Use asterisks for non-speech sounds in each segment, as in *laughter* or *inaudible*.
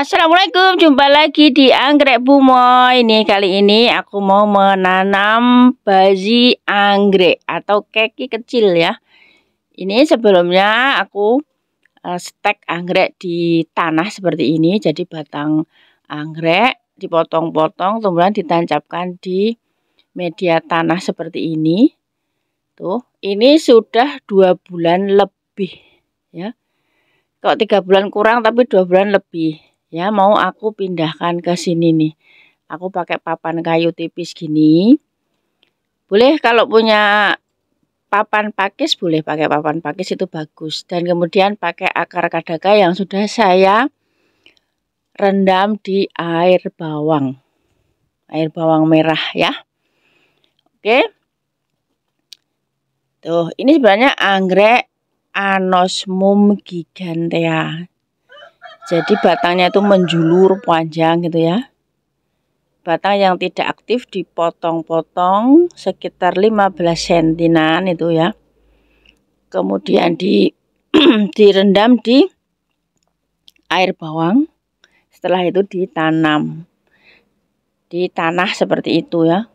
Assalamualaikum, jumpa lagi di Anggrek Bumo. Ini kali ini aku mau menanam bazi anggrek atau keki kecil ya. Ini sebelumnya aku eh, stek anggrek di tanah seperti ini, jadi batang anggrek dipotong-potong, kemudian ditancapkan di media tanah seperti ini. Tuh, ini sudah dua bulan lebih ya. Kok tiga bulan kurang, tapi dua bulan lebih ya mau aku pindahkan ke sini nih aku pakai papan kayu tipis gini boleh kalau punya papan pakis boleh pakai papan pakis itu bagus dan kemudian pakai akar kadaka yang sudah saya rendam di air bawang air bawang merah ya oke tuh ini sebenarnya anggrek anosmum gigantea jadi batangnya itu menjulur panjang gitu ya. Batang yang tidak aktif dipotong-potong sekitar 15 cm itu ya. Kemudian di *clears throat* direndam di air bawang. Setelah itu ditanam di tanah seperti itu ya.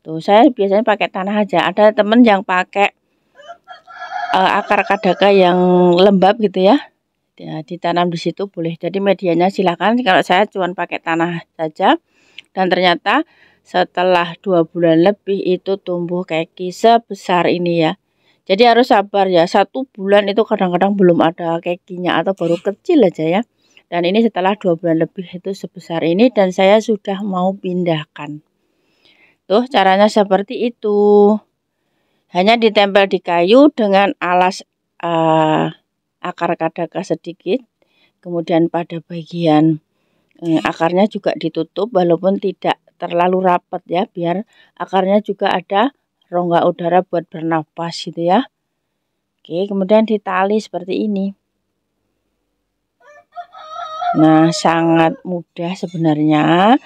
Tuh saya biasanya pakai tanah aja. Ada temen yang pakai uh, akar kadaka yang lembab gitu ya ya ditanam di situ boleh jadi medianya silakan kalau saya cuma pakai tanah saja dan ternyata setelah dua bulan lebih itu tumbuh keki sebesar ini ya jadi harus sabar ya satu bulan itu kadang-kadang belum ada kekinya atau baru kecil aja ya dan ini setelah dua bulan lebih itu sebesar ini dan saya sudah mau pindahkan tuh caranya seperti itu hanya ditempel di kayu dengan alas uh, akar kadaka sedikit kemudian pada bagian eh, akarnya juga ditutup walaupun tidak terlalu rapat ya biar akarnya juga ada rongga udara buat bernapas gitu ya Oke kemudian ditali seperti ini Nah sangat mudah sebenarnya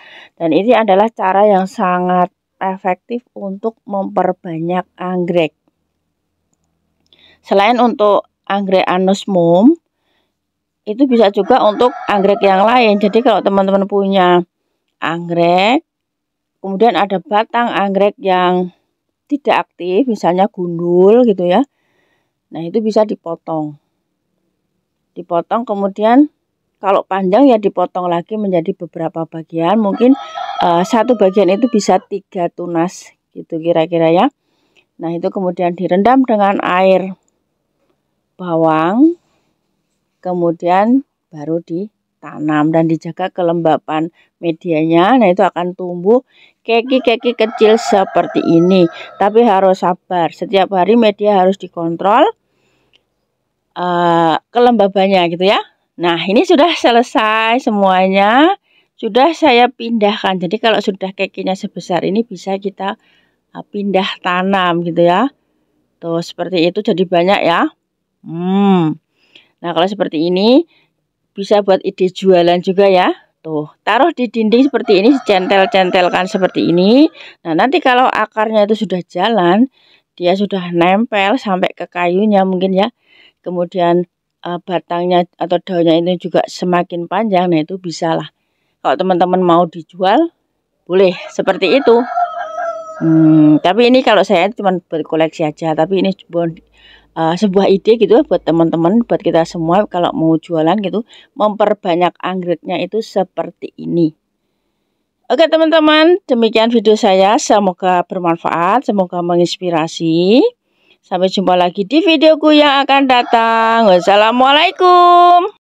dan ini adalah cara yang sangat efektif untuk memperbanyak anggrek Selain untuk anggrek anosmum itu bisa juga untuk anggrek yang lain. Jadi kalau teman-teman punya anggrek, kemudian ada batang anggrek yang tidak aktif, misalnya gundul gitu ya. Nah, itu bisa dipotong. Dipotong kemudian kalau panjang ya dipotong lagi menjadi beberapa bagian. Mungkin uh, satu bagian itu bisa tiga tunas gitu kira-kira ya. Nah, itu kemudian direndam dengan air bawang, kemudian baru ditanam dan dijaga kelembapan medianya. Nah, itu akan tumbuh keki-keki kecil seperti ini. Tapi harus sabar. Setiap hari media harus dikontrol uh, kelembabannya gitu ya. Nah, ini sudah selesai semuanya. Sudah saya pindahkan. Jadi kalau sudah kekinya sebesar ini bisa kita eh, pindah tanam gitu ya. Tuh, seperti itu jadi banyak ya. Hmm. Nah, kalau seperti ini bisa buat ide jualan juga ya. Tuh, taruh di dinding seperti ini, centel-centelkan seperti ini. Nah, nanti kalau akarnya itu sudah jalan, dia sudah nempel sampai ke kayunya mungkin ya. Kemudian uh, batangnya atau daunnya itu juga semakin panjang, nah itu bisalah. Kalau teman-teman mau dijual, boleh seperti itu. Hmm, tapi ini kalau saya cuma berkoleksi aja, tapi ini buat Eh, sebuah ide gitu ya buat teman-teman, buat kita semua kalau mau jualan gitu, memperbanyak anggreknya itu seperti ini. Oke teman-teman, demikian video saya. Semoga bermanfaat, semoga menginspirasi. Sampai jumpa lagi di videoku yang akan datang. Wassalamualaikum.